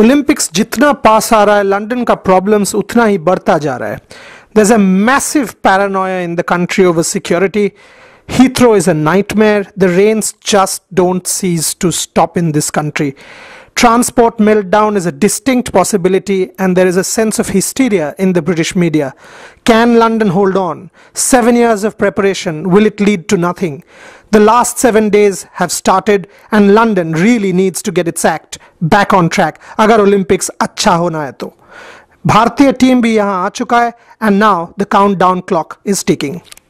Olympics जितना पास आ रहा है लंदन का प्रॉब्लम्स उतना ही बढ़ता जा रहा है there is a massive paranoia in the country over security throw is a nightmare the rains just don't cease to stop in this country Transport meltdown is a distinct possibility, and there is a sense of hysteria in the British media. Can London hold on? Seven years of preparation, will it lead to nothing? The last seven days have started, and London really needs to get its act back on track. Agar Olympics अच्छा होना है तो भारतीय team भी यहाँ आ चुका है and now the countdown clock